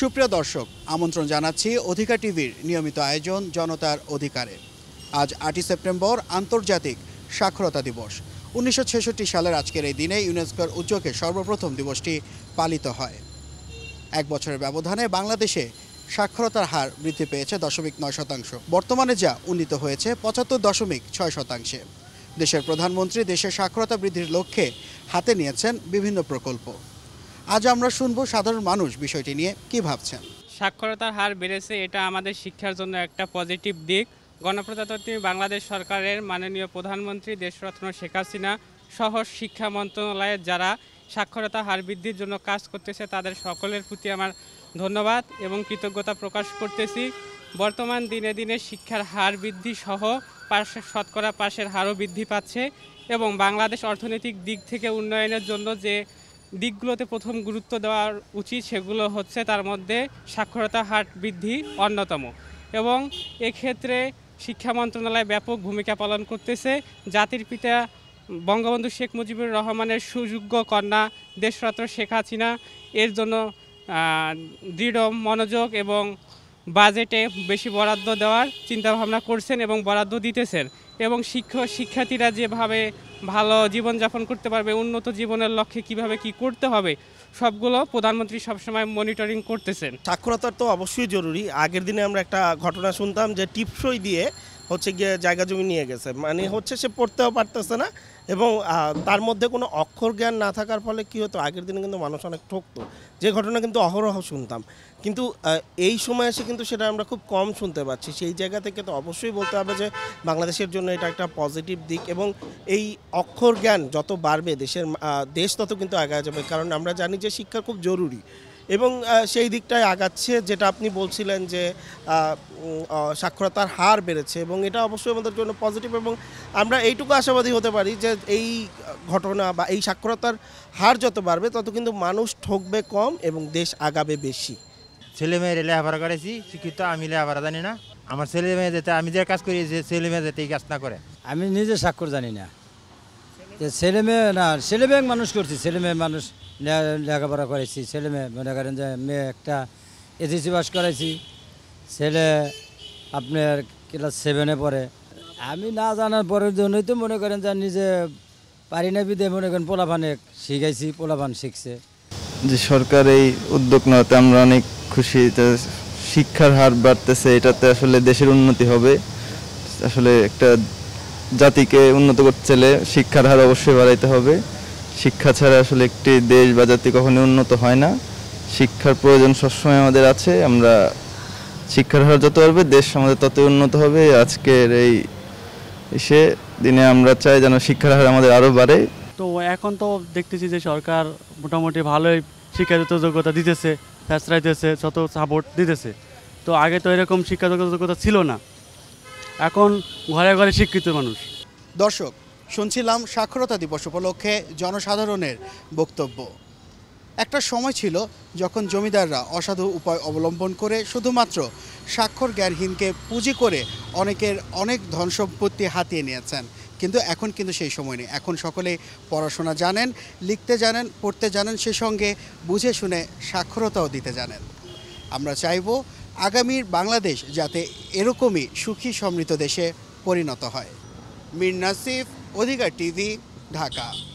সুপ্রিয় দর্শক আমন্ত্রণ জানাচ্ছি অধিকার টিভির নিয়মিত আয়োজন জনতার অধিকারে আজ আটই সেপ্টেম্বর আন্তর্জাতিক সাক্ষরতা দিবস উনিশশো সালের আজকের এই দিনে ইউনেস্কোর উদ্যোগে সর্বপ্রথম দিবসটি পালিত হয় এক বছরের ব্যবধানে বাংলাদেশে সাক্ষরতার হার বৃদ্ধি পেয়েছে দশমিক নয় শতাংশ বর্তমানে যা উন্নীত হয়েছে পঁচাত্তর দশমিক ছয় শতাংশে দেশের প্রধানমন্ত্রী দেশের সাক্ষরতা বৃদ্ধির লক্ষ্যে হাতে নিয়েছেন বিভিন্ন প্রকল্প আজ আমরা শুনবো সাধারণ মানুষ বিষয়টি নিয়ে কি ভাবছেন সাক্ষরতার হার বেড়েছে এটা আমাদের শিক্ষার জন্য একটা পজিটিভ দিক গণপ্রজাতন্ত্রী বাংলাদেশ সরকারের মাননীয় প্রধানমন্ত্রী দেশরত্ন শেখ হাসিনা সহ শিক্ষা মন্ত্রণালয়ের যারা সাক্ষরতা হার বৃদ্ধির জন্য কাজ করতেছে তাদের সকলের প্রতি আমার ধন্যবাদ এবং কৃতজ্ঞতা প্রকাশ করতেছি বর্তমান দিনে দিনে শিক্ষার হার বৃদ্ধি সহ শতকরা পাশের হারও বৃদ্ধি পাচ্ছে এবং বাংলাদেশ অর্থনৈতিক দিক থেকে উন্নয়নের জন্য যে দিকগুলোতে প্রথম গুরুত্ব দেওয়ার উচিত সেগুলো হচ্ছে তার মধ্যে সাক্ষরতা হার বৃদ্ধি অন্যতম এবং এক্ষেত্রে শিক্ষা মন্ত্রণালয় ব্যাপক ভূমিকা পালন করতেছে জাতির পিতা বঙ্গবন্ধু শেখ মুজিবুর রহমানের সুযোগ্য কন্যা দেশরত্ন শেখ হাসিনা এর জন্য দৃঢ় মনোযোগ এবং বাজেটে বেশি বরাদ্দ দেওয়ার চিন্তাভাবনা করছেন এবং বরাদ্দ দিতেছেন এবং শিক্ষক শিক্ষার্থীরা যেভাবে ভালো জীবনযাপন করতে পারবে উন্নত জীবনের লক্ষ্যে কিভাবে কি করতে হবে সবগুলো প্রধানমন্ত্রী সবসময় মনিটরিং করতেছেন সাক্ষরতার তো অবশ্যই জরুরি আগের দিনে আমরা একটা ঘটনা শুনতাম যে টিপসই দিয়ে হচ্ছে গিয়ে জায়গা জমি নিয়ে গেছে মানে হচ্ছে সে পড়তেও পারতেছে না এবং তার মধ্যে কোনো অক্ষর জ্ঞান না থাকার ফলে কী হতো আগের দিনে কিন্তু মানুষ অনেক ঠকতো যে ঘটনা কিন্তু অহরহ শুনতাম কিন্তু এই সময় এসে কিন্তু সেটা আমরা খুব কম শুনতে পাচ্ছি সেই জায়গা থেকে তো অবশ্যই বলতে হবে যে বাংলাদেশের জন্য এটা একটা পজিটিভ দিক এবং এই অক্ষর জ্ঞান যত বাড়বে দেশের দেশ তত কিন্তু আগায় যাবে কারণ আমরা জানি যে শিক্ষা খুব জরুরি এবং সেই দিকটায় আগাচ্ছে যেটা আপনি বলছিলেন যে সাক্ষরতার হার বেড়েছে এবং এটা অবশ্যই আমাদের জন্য পজিটিভ এবং আমরা এইটুকু আশাবাদী হতে পারি যে এই ঘটনা বা এই সাক্ষরতার হার যত বাড়বে তত কিন্তু মানুষ ঠকবে কম এবং দেশ আগাবে বেশি ছেলে এলে আবার করেছি শিক্ষিত আমি আবার জানি না আমার ছেলে মেয়ে যেতে আমি যে কাজ করি যে ছেলে মেয়ে যেতে এই কাজ না করে আমি নিজে স্বাক্ষর জানি না ছেলে মেয়ে না ছেলে মেয়ে মানুষ করছি ছেলে মেয়ে মানুষ লেখাপড়া করেছি ছেলে মেয়ে মনে করেন যে মেয়ে একটা এসএসসি পাস করেছি ছেলে আপনার ক্লাস সেভেনে পড়ে আমি না জানার পরের জন্যই তো মনে করেন যে নিজে পারি না বিদে মনে করেন পোলাপানে শিখাইছি পোলাপান শিখছে যে সরকার এই উদ্যোগ নাতে আমরা অনেক খুশি শিক্ষার হার বাড়তেছে এটাতে আসলে দেশের উন্নতি হবে আসলে একটা জাতিকে উন্নত করতে চাইলে শিক্ষার হার অবশ্যই বাড়াইতে হবে শিক্ষা ছাড়া আসলে একটি দেশ বা জাতি কখনোই উন্নত হয় না শিক্ষার প্রয়োজন সবসময় আমাদের আছে আমরা শিক্ষার হার যত বাড়বে দেশ আমাদের তত উন্নত হবে আজকের এই এসে দিনে আমরা চাই যেন শিক্ষার হার আমাদের আরও বাড়ে তো এখন তো দেখতেছি যে সরকার মোটামুটি ভালোই শিক্ষাগত যোগ্যতা দিতেছে ফ্যাসরাইতেছে যত সাপোর্ট দিতেছে তো আগে তো এরকম শিক্ষাযোগ্যতা ছিল না এখন ঘরে ঘরে শিক্ষিত মানুষ দর্শক শুনছিলাম সাক্ষরতা দিবস উপলক্ষে জনসাধারণের বক্তব্য একটা সময় ছিল যখন জমিদাররা অসাধু উপায় অবলম্বন করে শুধুমাত্র স্বাক্ষর জ্ঞানহীনকে পুঁজি করে অনেকের অনেক ধন সম্পত্তি হাতিয়ে নিয়েছেন কিন্তু এখন কিন্তু সেই সময় নেই এখন সকলে পড়াশোনা জানেন লিখতে জানেন পড়তে জানেন সে সঙ্গে বুঝে শুনে সাক্ষরতাও দিতে জানেন আমরা চাইব আগামীর বাংলাদেশ যাতে এরকমই সুখী সমৃদ্ধ দেশে পরিণত হয় মির নাসিফ অধিকার টিভি ঢাকা